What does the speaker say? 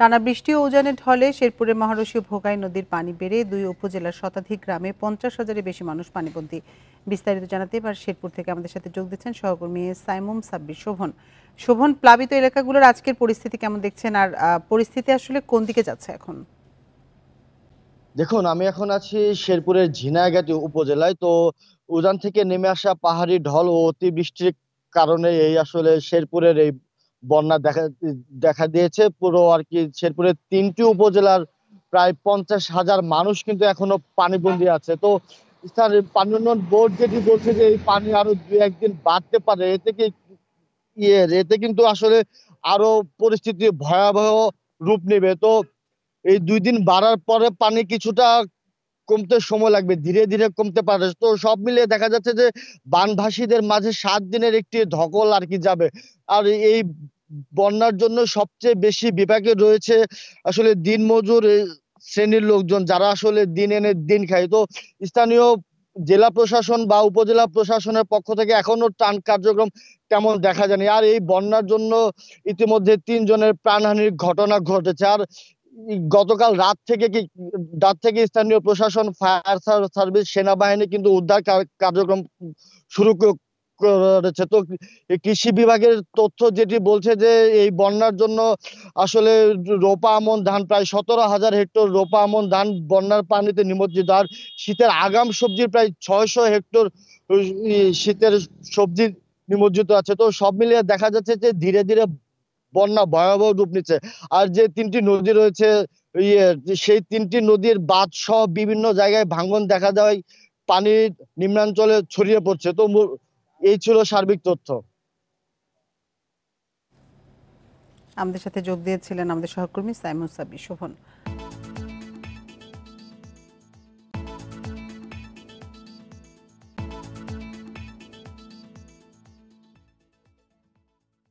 টানা বৃষ্টি ও উজানের ঢলে শেরপুরে মহারসী ভোগাই নদীর পানি বেড়ে দুই উপজেলার শতাধিক গ্রামে পঞ্চাশ হাজারের বেশি মানুষ পানিবন্দী বিস্তারিত জানাতে এবার শেরপুর থেকে আমাদের সাথে যোগ দিচ্ছেন সহকর্মী সাইমুম সাব্বির শোভন শোভন প্লাবিত এলাকাগুলোর আজকের পরিস্থিতি কেমন দেখছেন আর পরিস্থিতি আসলে কোন দিকে যাচ্ছে এখন দেখুন আমি এখন আছি শেরপুরের ঝিনাইগাতি উপজেলায় তো উজান থেকে নেমে আসা পাহাড়ি ঢল ও অতিবৃষ্টির কারণে এই আসলে শেরপুরের এই বন্যা দেখা দেখা দিয়েছে পুরো আর কি শেরপুরের তিনটি উপজেলার প্রায় পঞ্চাশ হাজার মানুষ কিন্তু এখনো পানিবন্দী আছে তো স্যার পানি উন্নয়ন বোর্ড যেটি বলছে যে এই পানি আরো দু একদিন বাড়তে পারে এতে কি ইয়ে এতে কিন্তু আসলে আরো পরিস্থিতি ভয়াবহ রূপ নেবে তো এই দুই দিন বাড়ার পরে পানি কিছুটা কমতে সময় লাগবে ধীরে ধীরে কমতে পারে তো সব মিলিয়ে দেখা যাচ্ছে যে বানভাসীদের মাঝে সাত দিনের একটি ধকল আর কি যাবে আর এই বন্যার জন্য সবচেয়ে বেশি বিপাকে রয়েছে আসলে দিনমজুর শ্রেণীর লোকজন যারা আসলে দিন এনে দিন খায় তো স্থানীয় জেলা প্রশাসন বা উপজেলা প্রশাসনের পক্ষ থেকে এখনো ত্রাণ কার্যক্রম তেমন দেখা যায়নি আর এই বন্যার জন্য ইতিমধ্যে তিনজনের প্রাণহানির ঘটনা ঘটেছে আর গতকাল রাত থেকে কি রাত থেকে স্থানীয় প্রশাসন ফায়ার সার্ভিস সেনাবাহিনী কিন্তু উদ্ধার কার্যক্রম শুরু করেছে তো কৃষি বিভাগের তথ্য যেটি বলছে যে এই বন্যার জন্য আসলে রোপা আমন ধান প্রায় সতেরো হাজার হেক্টর রোপা আমন ধান বন্যার পানিতে নিমজ্জিত আর শীতের আগাম সবজির প্রায় ছয়শো হেক্টর শীতের সবজি নিমজ্জিত আছে তো সব মিলিয়ে দেখা যাচ্ছে যে ধীরে ধীরে বন্যা ভয়াবহ রূপ নিচ্ছে আর যে তিনটি নদী রয়েছে ইয়ে সেই তিনটি নদীর বাঁধ সহ বিভিন্ন জায়গায় ভাঙ্গন দেখা যায় পানির নিম্নাঞ্চলে ছড়িয়ে পড়ছে তো এই ছিল সার্বিক তথ্য আমাদের সাথে যোগ দিয়েছিলেন আমাদের সহকর্মী সাইমন সাবি শোভন